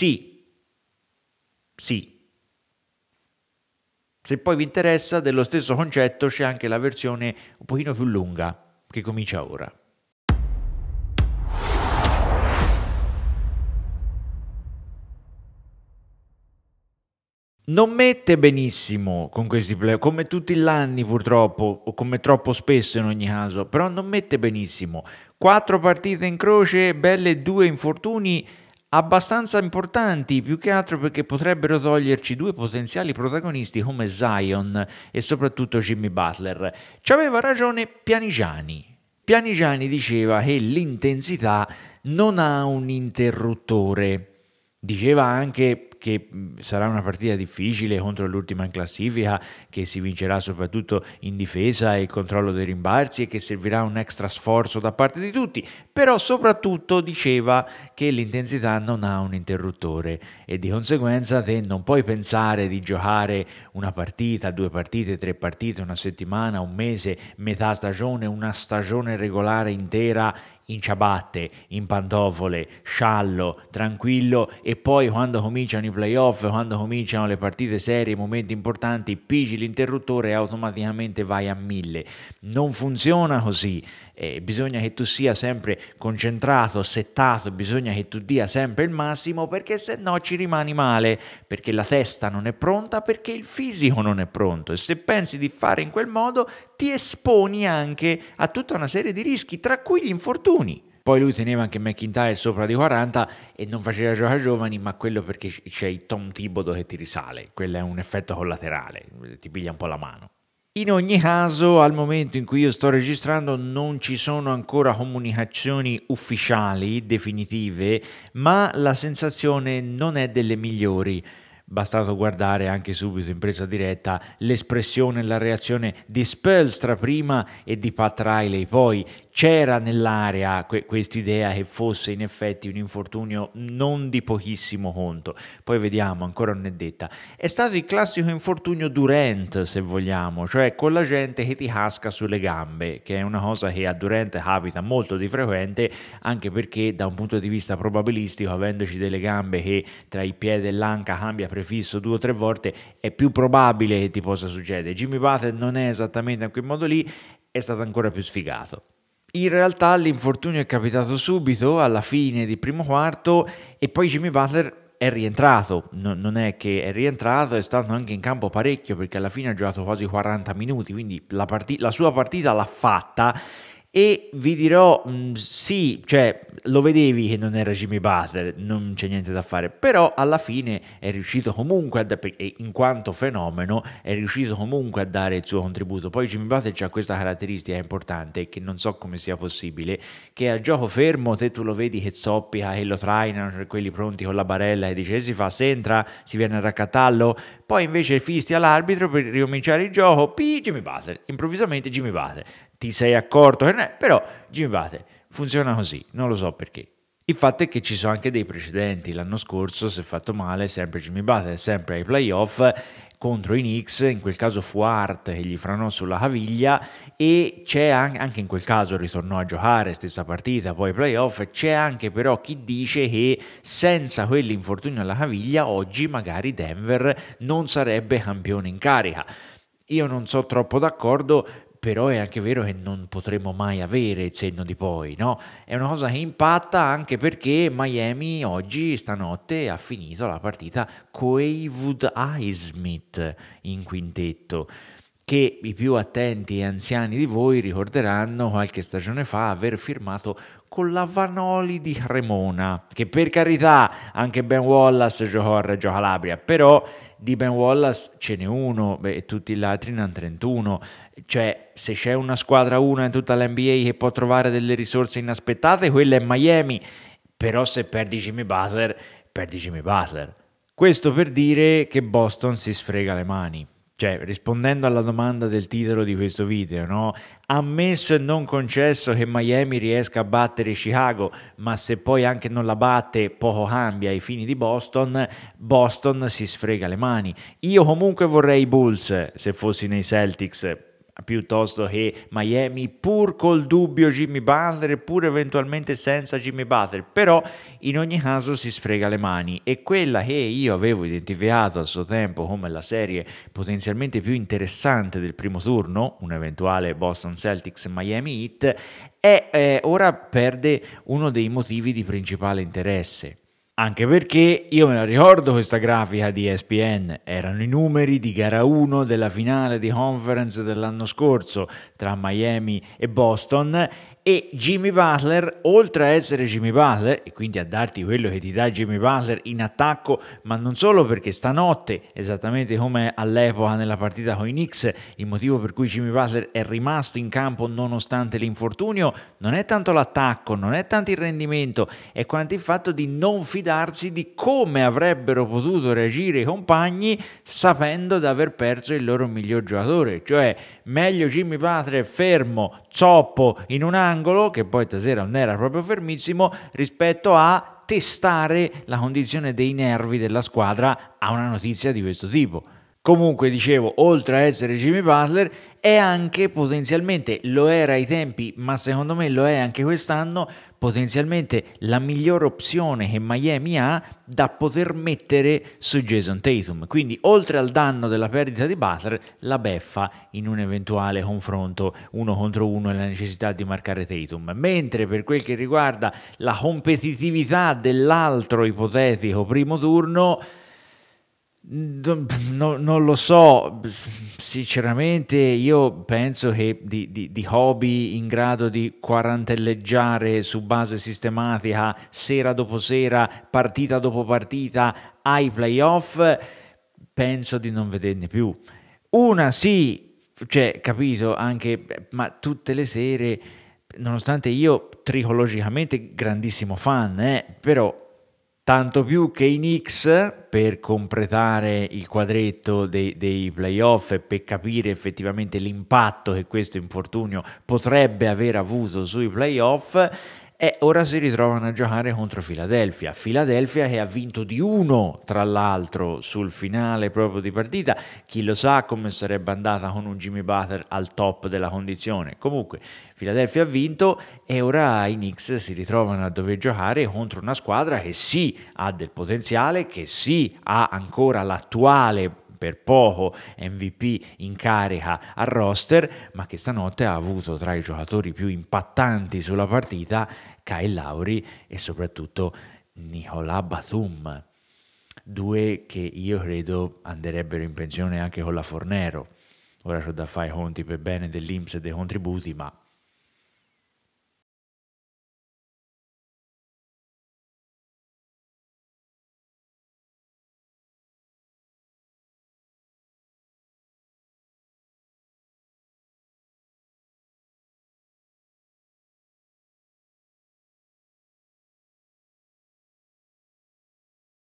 Sì, sì. Se poi vi interessa, dello stesso concetto c'è anche la versione un pochino più lunga, che comincia ora. non mette benissimo con questi playoff, come tutti gli anni purtroppo, o come troppo spesso in ogni caso, però non mette benissimo. Quattro partite in croce, belle due infortuni abbastanza importanti, più che altro perché potrebbero toglierci due potenziali protagonisti come Zion e soprattutto Jimmy Butler. Ci aveva ragione Pianigiani. Pianigiani diceva che l'intensità non ha un interruttore. Diceva anche che sarà una partita difficile contro l'ultima in classifica, che si vincerà soprattutto in difesa e controllo dei rimbalzi e che servirà un extra sforzo da parte di tutti, però soprattutto diceva che l'intensità non ha un interruttore e di conseguenza te non puoi pensare di giocare una partita, due partite, tre partite, una settimana, un mese, metà stagione, una stagione regolare intera in ciabatte, in pantofole, sciallo, tranquillo e poi quando cominciano i playoff, quando cominciano le partite serie, i momenti importanti, pigi l'interruttore e automaticamente vai a mille. Non funziona così, eh, bisogna che tu sia sempre concentrato, settato, bisogna che tu dia sempre il massimo perché se no ci rimani male, perché la testa non è pronta, perché il fisico non è pronto e se pensi di fare in quel modo ti esponi anche a tutta una serie di rischi, tra cui gli infortuni. Poi lui teneva anche McIntyre sopra di 40 e non faceva giocare giovani, ma quello perché c'è il Tom Tibodo che ti risale, quello è un effetto collaterale, ti piglia un po' la mano. In ogni caso, al momento in cui io sto registrando non ci sono ancora comunicazioni ufficiali definitive, ma la sensazione non è delle migliori. Bastato guardare anche subito in presa diretta l'espressione e la reazione di Spellstra prima e di Pat Riley poi, c'era nell'area que- quest'idea che fosse in effetti un infortunio non di pochissimo conto. Poi vediamo, ancora non è detta. È stato il classico infortunio Durant, se vogliamo, cioè con la gente che ti casca sulle gambe, che è una cosa che a Durant capita molto di frequente, anche perché da un punto di vista probabilistico, avendoci delle gambe che tra il piede e l'anca cambia prefisso due o tre volte, è più probabile che ti possa succedere. Jimmy Butler non è esattamente in quel modo lì, è stato ancora più sfigato. In realtà l'infortunio è capitato subito, alla fine di primo quarto, e poi Jimmy Butler è rientrato, no, non è che è rientrato, è stato anche in campo parecchio perché alla fine ha giocato quasi 40 minuti, quindi la, partita, la sua partita l'ha fatta e vi dirò, mm, sì, cioè lo vedevi che non era Jimmy Butler, non c'è niente da fare, però alla fine è riuscito comunque, ad, in quanto fenomeno, è riuscito comunque a dare il suo contributo. Poi Jimmy Butler ha questa caratteristica importante, che non so come sia possibile, che a gioco fermo te tu lo vedi che zoppica, e lo trainano, cioè quelli pronti con la barella, e dice eh, si fa, se entra, si viene a raccattarlo, poi invece fisti all'arbitro per ricominciare il gioco, pi Jimmy Butler, improvvisamente Jimmy Butler ti sei accorto che non è, però Gimvate funziona così, non lo so perché. Il fatto è che ci sono anche dei precedenti, l'anno scorso si è fatto male sempre Jimmy Butler, sempre ai playoff contro i Knicks, in quel caso fu Art che gli franò sulla caviglia e c'è anche, anche in quel caso ritornò a giocare, stessa partita, poi playoff, c'è anche però chi dice che senza quell'infortunio alla caviglia oggi magari Denver non sarebbe campione in carica. Io non so troppo d'accordo però è anche vero che non potremo mai avere il senno di poi, no? È una cosa che impatta anche perché Miami oggi, stanotte, ha finito la partita coi Wood Highsmith in quintetto che i più attenti e anziani di voi ricorderanno qualche stagione fa aver firmato con la Vanoli di Cremona, che per carità anche Ben Wallace giocò a Reggio Calabria, però di Ben Wallace ce n'è uno e tutti gli altri ne hanno 31, cioè se c'è una squadra una in tutta l'NBA che può trovare delle risorse inaspettate, quella è Miami, però se perdi Jimmy Butler, perdi Jimmy Butler. Questo per dire che Boston si sfrega le mani. Cioè, rispondendo alla domanda del titolo di questo video, no? Ammesso e non concesso che Miami riesca a battere Chicago, ma se poi anche non la batte, poco cambia ai fini di Boston, Boston si sfrega le mani. Io comunque vorrei i Bulls se fossi nei Celtics, piuttosto che Miami, pur col dubbio Jimmy Butler, pur eventualmente senza Jimmy Butler, però in ogni caso si sfrega le mani e quella che io avevo identificato a suo tempo come la serie potenzialmente più interessante del primo turno, un eventuale Boston Celtics Miami Heat, è, eh, ora perde uno dei motivi di principale interesse. Anche perché io me la ricordo questa grafica di ESPN, erano i numeri di gara 1 della finale di conference dell'anno scorso tra Miami e Boston e Jimmy Butler, oltre a essere Jimmy Butler e quindi a darti quello che ti dà Jimmy Butler in attacco, ma non solo perché stanotte, esattamente come all'epoca nella partita con i Knicks, il motivo per cui Jimmy Butler è rimasto in campo nonostante l'infortunio non è tanto l'attacco, non è tanto il rendimento, è quanto il fatto di non fidarsi di come avrebbero potuto reagire i compagni sapendo di aver perso il loro miglior giocatore, cioè meglio Jimmy Butler fermo, zoppo in un angolo angolo, che poi stasera non era proprio fermissimo, rispetto a testare la condizione dei nervi della squadra a una notizia di questo tipo. Comunque, dicevo, oltre a essere Jimmy Butler, è anche potenzialmente, lo era ai tempi, ma secondo me lo è anche quest'anno, potenzialmente la miglior opzione che Miami ha da poter mettere su Jason Tatum. Quindi oltre al danno della perdita di Butler, la beffa in un eventuale confronto uno contro uno e la necessità di marcare Tatum. Mentre per quel che riguarda la competitività dell'altro ipotetico primo turno, No, non lo so, sinceramente io penso che di, di, di, hobby in grado di quarantelleggiare su base sistematica, sera dopo sera, partita dopo partita, ai playoff, penso di non vederne più. Una sì, cioè capito anche, ma tutte le sere, nonostante io tricologicamente grandissimo fan, eh, però tanto più che i Knicks, per completare il quadretto dei, dei playoff e per capire effettivamente l'impatto che questo infortunio potrebbe aver avuto sui playoff, e ora si ritrovano a giocare contro Filadelfia. Filadelfia che ha vinto di uno, tra l'altro, sul finale proprio di partita. Chi lo sa come sarebbe andata con un Jimmy Butler al top della condizione. Comunque, Filadelfia ha vinto e ora i Knicks si ritrovano a dover giocare contro una squadra che sì ha del potenziale, che sì ha ancora l'attuale per poco MVP in carica al roster, ma che stanotte ha avuto tra i giocatori più impattanti sulla partita Kyle Lauri e soprattutto Nicolà Batum, due che io credo andrebbero in pensione anche con la Fornero. Ora c'ho da fare i conti per bene dell'Inps e dei contributi, ma